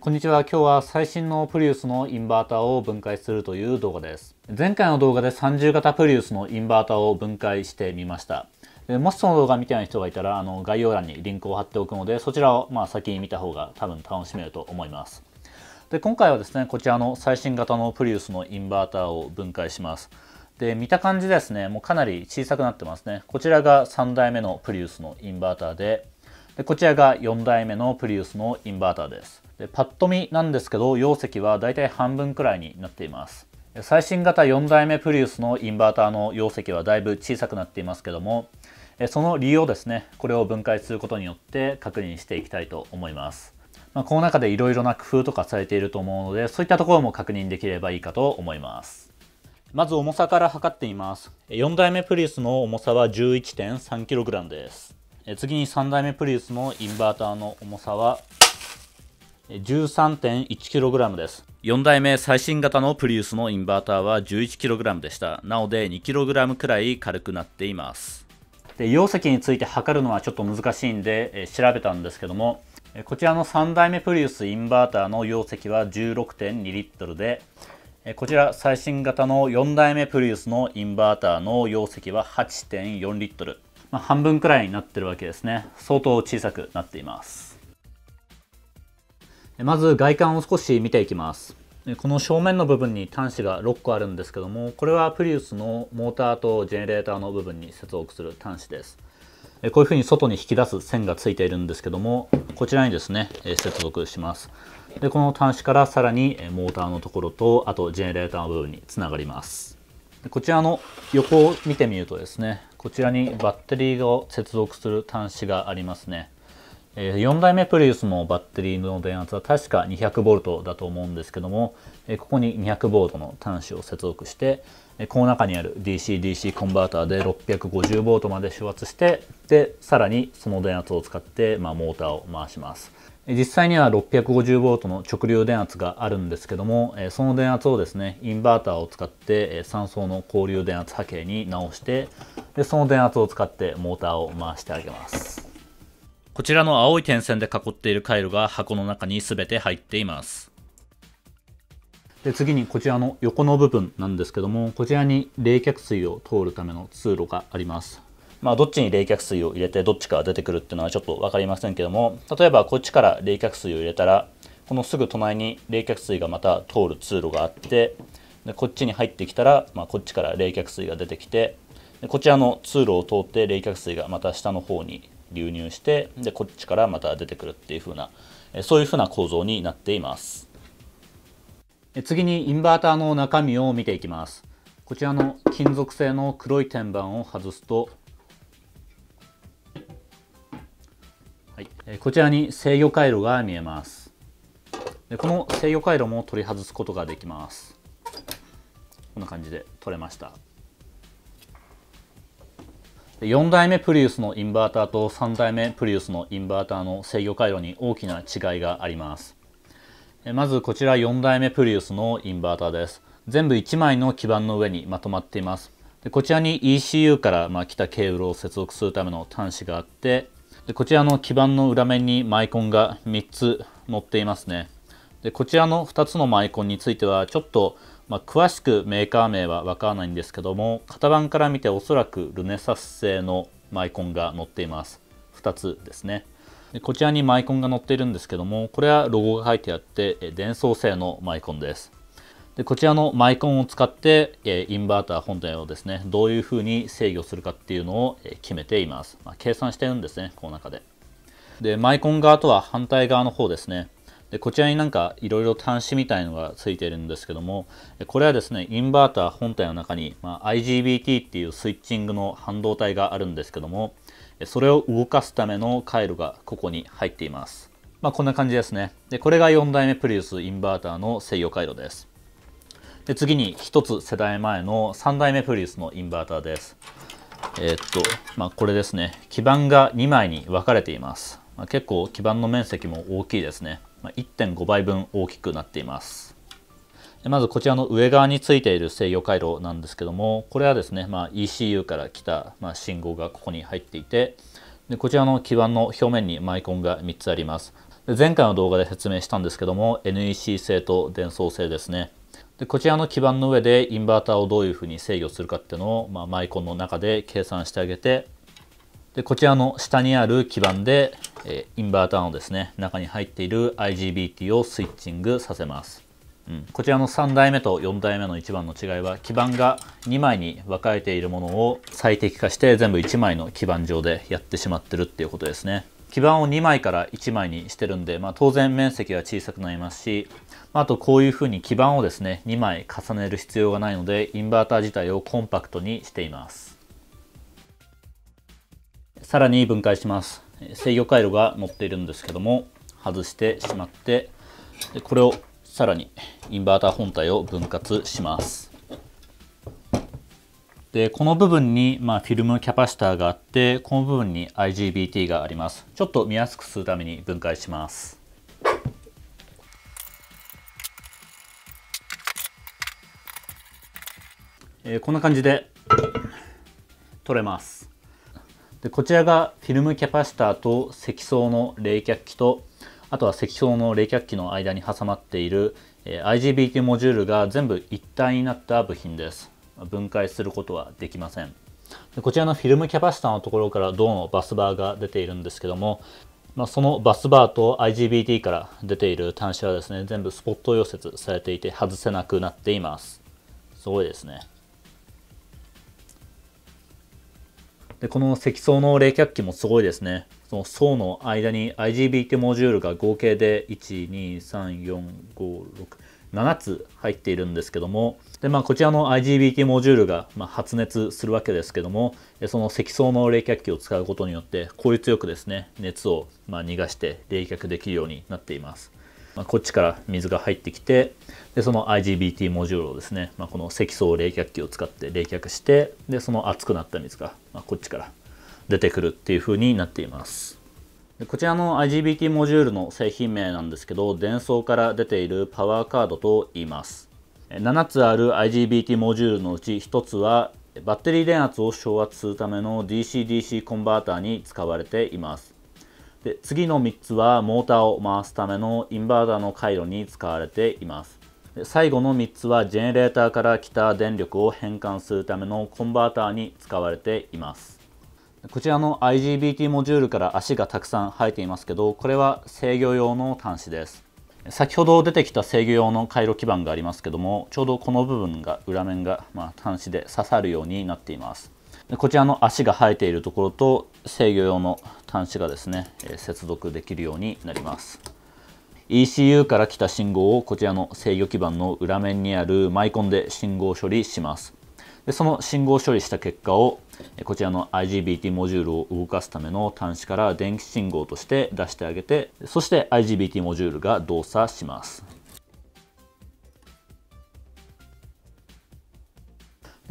こんにちは。今日は最新のプリウスのインバータを分解するという動画です。前回の動画で30型プリウスのインバータを分解してみました。もしその動画見てない人がいたらあの概要欄にリンクを貼っておくのでそちらをまあ先に見た方が多分楽しめると思います。で今回はですねこちらの最新型のプリウスのインバータを分解します。で見た感じですねもうかなり小さくなってますね。こちらが3代目のプリウスのインバータででこちらが4代目のプリウスのインバーターですでパッと見なんですけど容積はだいたい半分くらいになっています最新型4代目プリウスのインバーターの容積はだいぶ小さくなっていますけどもその理由をですねこれを分解することによって確認していきたいと思います、まあ、この中でいろいろな工夫とかされていると思うのでそういったところも確認できればいいかと思いますまず重さから測ってみます4代目プリウスの重さは 11.3kg です次に3代目プリウスのインバーターの重さは 13.1kg です。4代目最新型のプリウスのインバーターは 11kg でした。なので 2kg くらい軽くなっています。で容積について測るのはちょっと難しいんで、え調べたんですけども、こちらの3代目プリウスインバーターの容積は16.2リットルで、こちら最新型の4代目プリウスのインバーターの容積は8.4リットル。まあ、半分くらいになってるわけですね相当小さくなっていますまず外観を少し見ていきますこの正面の部分に端子が6個あるんですけどもこれはプリウスのモーターとジェネレーターの部分に接続する端子ですこういうふうに外に引き出す線がついているんですけどもこちらにですね接続しますでこの端子からさらにモーターのところとあとジェネレーターの部分につながりますこちらの横を見てみるとですねこちらにバッテリーを接続する端子がありますね。え4代目プリウスのバッテリーの電圧は確か 200V だと思うんですけども、えここに 200V の端子を接続して、えこの中にある DCDC コンバーターで 650V まで手圧してでさらにその電圧を使って、まあ、モーターを回します。実際には 650V の直流電圧があるんですけどもその電圧をですねインバーターを使って3層の交流電圧波形に直してでその電圧を使ってモーターを回してあげますこちらの青い点線で囲っている回路が箱の中に全て入っていますで次にこちらの横の部分なんですけどもこちらに冷却水を通るための通路がありますまあ、どっちに冷却水を入れてどっちから出てくるっていうのはちょっと分かりませんけども例えばこっちから冷却水を入れたらこのすぐ隣に冷却水がまた通る通路があってでこっちに入ってきたら、まあ、こっちから冷却水が出てきてでこちらの通路を通って冷却水がまた下の方に流入してでこっちからまた出てくるっていう風なそういう風な構造になっています次にインバーターの中身を見ていきますこちらの金属製の黒い天板を外すとはい、こちらに制御回路が見えますでこの制御回路も取り外すことができますこんな感じで取れました4代目プリウスのインバーターと3代目プリウスのインバーターの制御回路に大きな違いがありますまずこちら4代目プリウスのインバーターです全部1枚の基板の上にまとまっていますでこちらに ECU からま来たケーブルを接続するための端子があってでこちらの基板の裏面にマイコンが3つ載っていますねでこちらの2つのマイコンについてはちょっと、まあ、詳しくメーカー名はわからないんですけども型番から見ておそらくルネサス製のマイコンが載っています2つですねでこちらにマイコンが載っているんですけどもこれはロゴが入ってあって電装製のマイコンですでこちらのマイコンを使って、えインバーター本体をですねどういうふうに制御するかっていうのを、え決めています、まあ、計算してるんですねこの中ででマイコン側とは反対側の方ですねでこちらになんかいろいろ端子みたいのがついてるんですけどもこれはですねインバーター本体の中に、まあ、IGBT っていうスイッチングの半導体があるんですけどもそれを動かすための回路がここに入っていますまあ、こんな感じですねでこれが4代目プリウスインバーターの制御回路ですで次に1つ世代前の3代目プリウスのインバーターです。えー、っとまあ、これですね基板が2枚に分かれています、まあ、結構基板の面積も大きいですね、まあ、1.5倍分大きくなっていますまずこちらの上側についている制御回路なんですけどもこれはですね、ま ECU から来た、ま信号がここに入っていてでこちらの基板の表面にマイコンが3つありますで前回の動画で説明したんですけども NEC 製と伝送製ですねでこちらの基板の上でインバーターをどういうふうに制御するかっていうのを、まあ、マイコンの中で計算してあげてでこちらの下にある基板で、えー、インバーターのですね中に入っている IGBT をスイッチングさせます、うん、こちらの3台目と4台目の1番の違いは基板が2枚に分かれているものを最適化して全部1枚の基板上でやってしまってるっていうことですね基板を2枚から1枚にしてるんで、まあ、当然面積は小さくなりますしあとこういうふうに基板をですね2枚重ねる必要がないのでインバーター自体をコンパクトにしていますさらに分解します制御回路が載っているんですけども外してしまってこれをさらにインバーター本体を分割しますでこの部分に、まあ、フィルムキャパシターがあってこの部分に IGBT がありますちょっと見やすくするために分解しますえー、こんな感じで取れますでこちらがフィルムキャパシタと積層の冷却器とあとは積層の冷却器の間に挟まっている、えー、IGBT モジュールが全部一体になった部品です分解することはできませんでこちらのフィルムキャパシタのところから銅のバスバーが出ているんですけども、まあ、そのバスバーと IGBT から出ている端子はですね全部スポット溶接されていて外せなくなっていますすごいですねで、この積層の冷却器もすごいですね。その層の間に IGB t モジュールが合計で1、2、3、4、5、6、7つ入っているんですけども、でまあ、こちらの IGBT モジュールが、ま発熱するわけですけども、その積層の冷却器を使うことによって効率よくですね、熱を、ま逃がして冷却できるようになっています。まあ、こっちから水が入ってきてでその IGBT モジュールをですね、まあ、この積層冷却器を使って冷却してでその熱くなった水が、まあ、こっちから出てくるっていう風になっていますでこちらの IGBT モジュールの製品名なんですけど電装から出ているパワーカードと言います7つある IGBT モジュールのうち1つはバッテリー電圧を昇圧するための DC-DC コンバーターに使われていますで次の3つはモーターを回すためのインバータの回路に使われていますで最後の3つはジェネレーターから来た電力を変換するためのコンバーターに使われていますこちらの IGBT モジュールから足がたくさん生えていますけどこれは制御用の端子です先ほど出てきた制御用の回路基板がありますけどもちょうどこの部分が裏面が、まあ、端子で刺さるようになっていますこちらの足が生えているところと制御用の端子がですね、え接続できるようになります ECU から来た信号をこちらの制御基板の裏面にあるマイコンで信号処理しますでその信号処理した結果をこちらの IGBT モジュールを動かすための端子から電気信号として出してあげてそして IGBT モジュールが動作します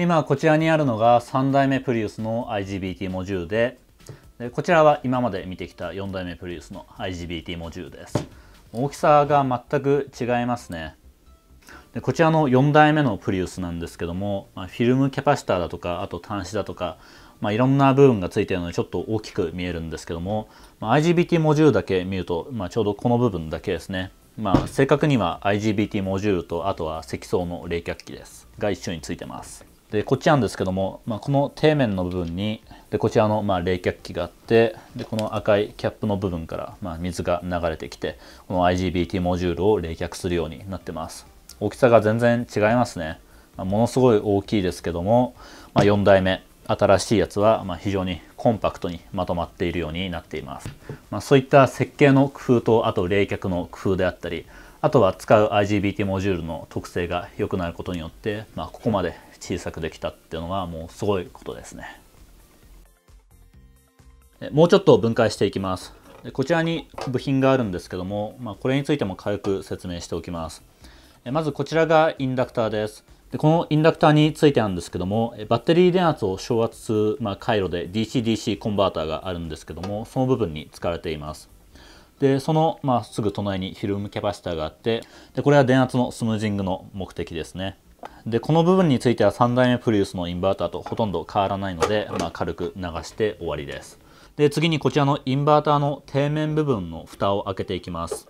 今こちらにあるのが3代目プリウスの IGBT モジュールででこちらは今まで見てきた4代目プリウスの IGBT モジュールです大きさが全く違いますねでこちらの4代目のプリウスなんですけども、まあ、フィルムキャパシタだとかあと端子だとか、まあ、いろんな部分がついてるのでちょっと大きく見えるんですけども、まあ、IGBT モジュールだけ見ると、まあ、ちょうどこの部分だけですね、まあ、正確には IGBT モジュールとあとは積層の冷却器ですが一緒についてますでこっちなんですけども、まあ、この底面の部分にでこちらのまあ冷却器があってでこの赤いキャップの部分からまあ水が流れてきてこの IGBT モジュールを冷却するようになってます大きさが全然違いますね、まあ、ものすごい大きいですけども、まあ、4代目新しいやつはまあ非常にコンパクトにまとまっているようになっています、まあ、そういった設計の工夫とあと冷却の工夫であったりあとは使う IGBT モジュールの特性が良くなることによって、まあ、ここまで小さくできたっていうのはもうすごいことですねもうちょっと分解していきますこちらに部品があるんですけども、まあ、これについても軽く説明しておきますまずこちらがインダクターですでこのインダクターについてなんですけどもバッテリー電圧を昇圧する、まあ、回路で DCDC コンバーターがあるんですけどもその部分に使われていますでその、まあ、すぐ隣にフィルムキャパシタがあってでこれは電圧のスムージングの目的ですねでこの部分については3代目プリウスのインバーターとほとんど変わらないので、まあ、軽く流して終わりですで次にこちらのインバーターの底面部分の蓋を開けていきます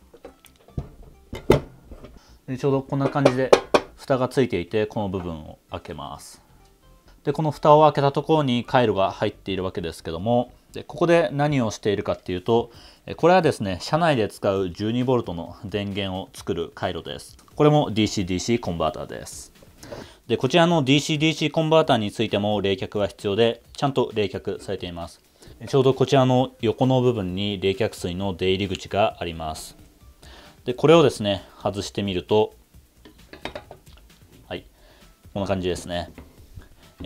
でちょうどこんな感じで蓋がついていてこの部分を開けますでこの蓋を開けたところに回路が入っているわけですけどもでここで何をしているかっていうとこれはですね車内で使う 12V の電源を作る回路ですこれも DCDC DC コンバーターですでこちらの DCDC コンバーターについても冷却は必要でちゃんと冷却されていますちょうどこちらの横の部分に冷却水の出入り口がありますでこれをですね外してみるとはいこんな感じですね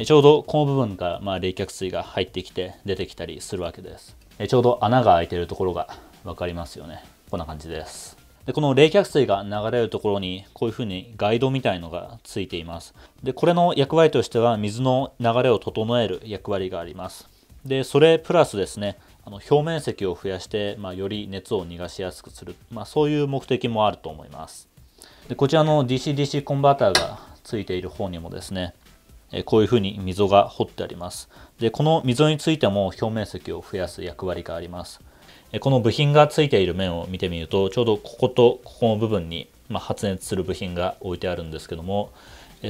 ちょうどこの部分からま冷却水が入ってきて出てきたりするわけですちょうど穴が開いているところが分かりますよねこんな感じですでこの冷却水が流れるところにこういうふうにガイドみたいのがついていますでこれの役割としては水の流れを整える役割がありますでそれプラスですねあの表面積を増やして、まあ、より熱を逃がしやすくする、まあ、そういう目的もあると思いますでこちらの DCDC コンバーターがついている方にもですねえこういうふうに溝が掘ってありますでこの溝についても表面積を増やす役割がありますこの部品がついている面を見てみるとちょうどこことここの部分に、ま発熱する部品が置いてあるんですけども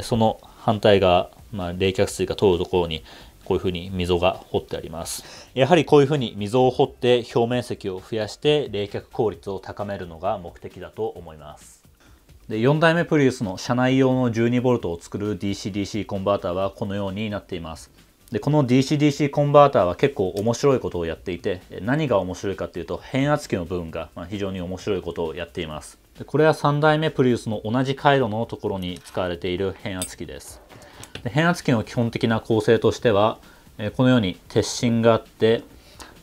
その反対側、まあ、冷却水が通るところにこういうふうに溝が掘ってありますやはりこういうふうに溝を掘って表面積を増やして冷却効率を高めるのが目的だと思いますで4代目プリウスの車内用の 12V を作る DC-DC コンバーターはこのようになっていますでこの DCDC コンバーターは結構面白いことをやっていて何が面白いかっていうと変圧器の部分が非常に面白いことをやっていますでこれは3代目プリウスの同じ回路のところに使われている変圧器ですで変圧器の基本的な構成としてはこのように鉄芯があって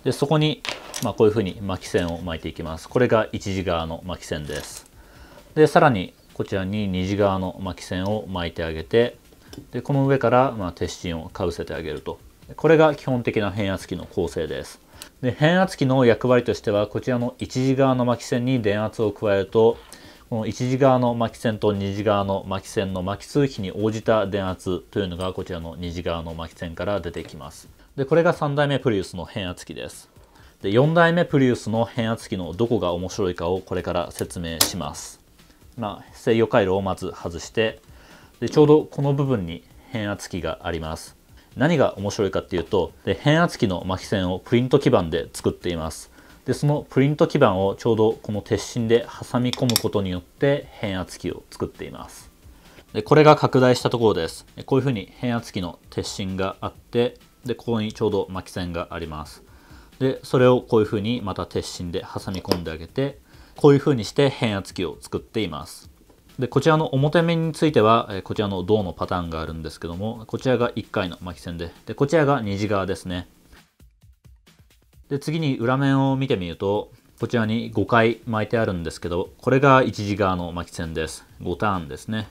でそこにまあ、こういうふうに巻き線を巻いていきますこれが1次側の巻き線ですでさらにこちらに2次側の巻き線を巻いてあげてでこの上から、まあ、鉄心をかぶせてあげるとこれが基本的な変圧器の構成ですで変圧器の役割としてはこちらの1次側の巻き線に電圧を加えるとこの1次側の巻き線と2次側の巻き線の巻き通比に応じた電圧というのがこちらの2次側の巻き線から出てきますでこれが3代目プリウスの変圧器ですで4代目プリウスの変圧器のどこが面白いかをこれから説明しますまあ、制御回路をまず外してでちょうどこの部分に変圧器があります何が面白いかっていうとで変圧器の巻き線をプリント基板で作っていますでそのプリント基板をちょうどこの鉄芯で挟み込むことによって変圧器を作っていますでこれが拡大したところですこういうふうに変圧器の鉄芯があってでここにちょうど巻き線がありますでそれをこういうふうにまた鉄芯で挟み込んであげてこういうふうにして変圧器を作っていますでこちらの表面についてはこちらの銅のパターンがあるんですけどもこちらが1回の巻き線ででこちらが虹側ですねで次に裏面を見てみるとこちらに5回巻いてあるんですけどこれが1次側の巻き線です5ターンですね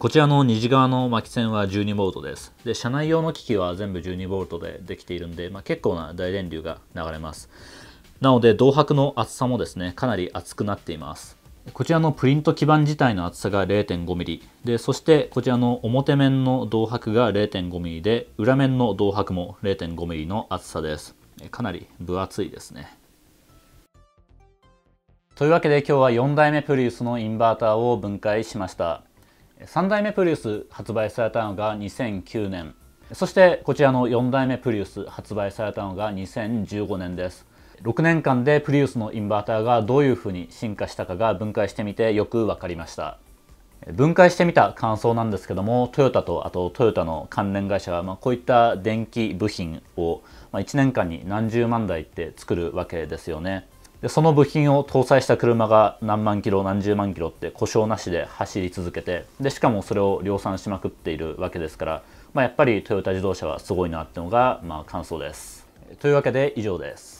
こちらの2次側の巻き線は 12V です。で、車内用の機器は全部 12V でできているんで、まあ、結構な大電流が流れます。なので、銅箔の厚さもですね、かなり厚くなっています。こちらのプリント基板自体の厚さが 0.5mm でそしてこちらの表面の銅箔が 0.5mm で裏面の銅箔も 0.5mm の厚さですかなり分厚いですねというわけで今日は4代目プリウスのインバーターを分解しました3代目プリウス発売されたのが2009年そしてこちらの4代目プリウス発売されたのが2015年です6年間でプリウスのインバーターがどういうふうに進化したかが分解してみてよく分かりました分解してみた感想なんですけどもトヨタとあとトヨタの関連会社は、まあ、こういった電気部品を、ま1年間に何十万台って作るわけですよねでその部品を搭載した車が何万キロ何十万キロって故障なしで走り続けてでしかもそれを量産しまくっているわけですから、まあ、やっぱりトヨタ自動車はすごいなってのが、まあ、感想ですというわけで以上です